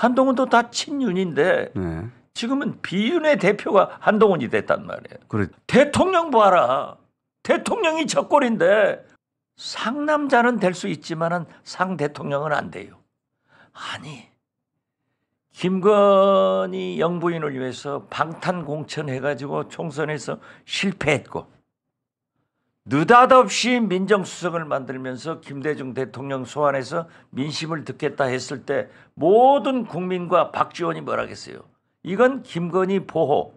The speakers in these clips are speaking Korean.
한동훈 도다 친윤인데 네. 지금은 비윤의 대표가 한동훈이 됐단 말이에요. 그래. 대통령 봐라. 대통령이 적골인데 상남자는 될 수 있지만은 상 대통령은 안 돼요. 아니 김건희 영부인을 위해서 방탄 공천해가지고 총선에서 실패했고 느닷없이 민정수석을 만들면서 김대중 대통령 소환해서 민심을 듣겠다 했을 때 모든 국민과 박지원이 뭐라겠어요? 이건 김건희 보호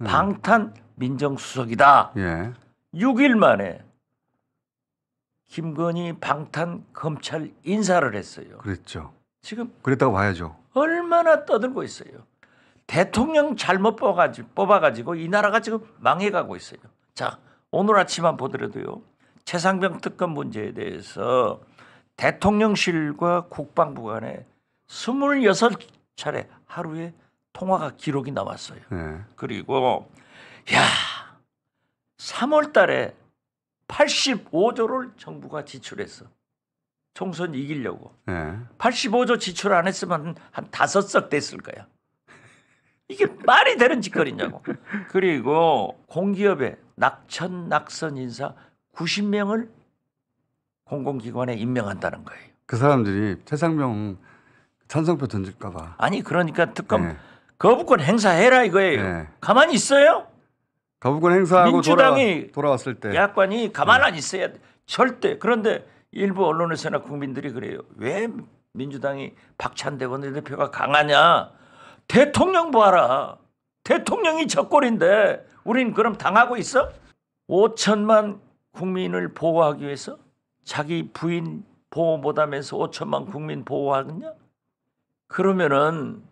음. 방탄 민정수석이다. 예. 6일 만에 김건희 방탄 검찰 인사를 했어요. 그랬죠. 지금 그랬다고 봐야죠. 얼마나 떠들고 있어요. 대통령 잘못 뽑아가지고, 뽑아가지고 이 나라가 지금 망해가고 있어요. 자, 오늘 아침만 보더라도요. 최상병 특검 문제에 대해서 대통령실과 국방부 간에 26차례 하루에 통화가 기록이 남았어요. 네. 그리고 야 3월 달에 85조를 정부가 지출했어. 총선 이기려고. 네. 85조 지출 안 했으면 한5석 됐을 거야. 이게 말이 되는 짓거리냐고. 그리고 공기업에 낙천 낙선 인사 90명을 공공기관에 임명한다는 거예요. 그 사람들이 최상병 찬성표 던질까봐. 아니 그러니까 특검 네. 거부권 행사해라 이거예요. 네. 가만히 있어요? 거부권 행사하고 민주당이 돌아, 왔을때 야권이 네. 가만 안 있어야 돼. 절대. 그런데 일부 언론에서나 국민들이 그래요. 왜 민주당이 박찬대 원내대표가 강하냐? 대통령 보 봐라. 대통령이 적골인데 우린 그럼 당하고 있어? 5천만 국민을 보호하기 위해서 자기 부인 보호 못하면서 5천만 국민 보호하겠냐? 그러면은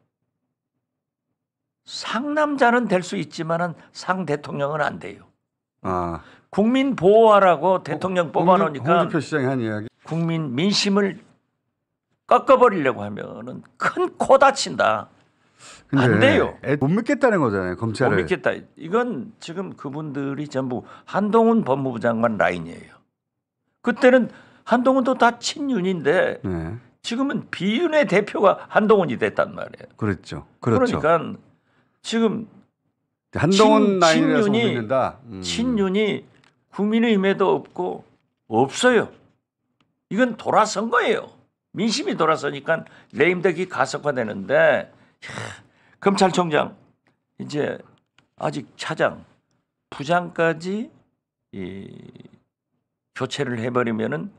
상남자는 될 수 있지만은 상 대통령은 안 돼요. 아. 국민 보호하라고 대통령 어, 뽑아놓으니까 시장이 한 이야기. 국민 민심을 꺾어버리려고 하면은 큰 코 다친다. 안 돼요. 못 믿겠다는 거잖아요, 검찰을. 못 믿겠다. 이건 지금 그분들이 전부 한동훈 법무부 장관 라인이에요. 그때는 한동훈도 다 친윤인데 네. 지금은 비윤의 대표가 한동훈이 됐단 말이에요. 그렇죠. 그렇죠. 그러니까 지금 한동훈 친, 윤이 음. 친윤이 국민의힘에도 없고 없어요. 이건 돌아선 거예요. 민심이 돌아서니까 레임덕이 가속화되는데 검찰총장 이제 아직 차장 부장까지 이 교체를 해버리면은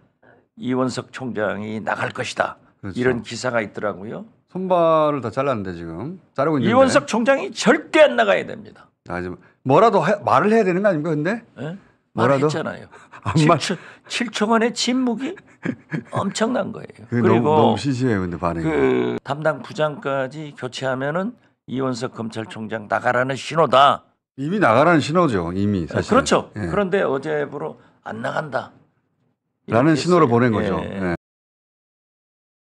이원석 총장이 나갈 것이다. 그렇죠. 이런 기사가 있더라고요. 손발을 다 잘랐는데 지금 자르고 있는 이원석 총장이 절대 안 나가야 됩니다. 아, 뭐라도 하, 말을 해야 되는 거 아닙니까? 근데 에? 예? 뭐라도 했잖아요. 7초, 7초간의 침묵이 엄청난 거예요. 그 그리고 너무 시시해요, 근데 반응이. 그 담당 부장까지 교체하면은 이원석 검찰총장 나가라는 신호다. 이미 나가라는 신호죠, 이미 사실. 그렇죠. 예. 그런데 어제부로 안 나간다. 라는 신호를 보낸 거죠. 예. 예.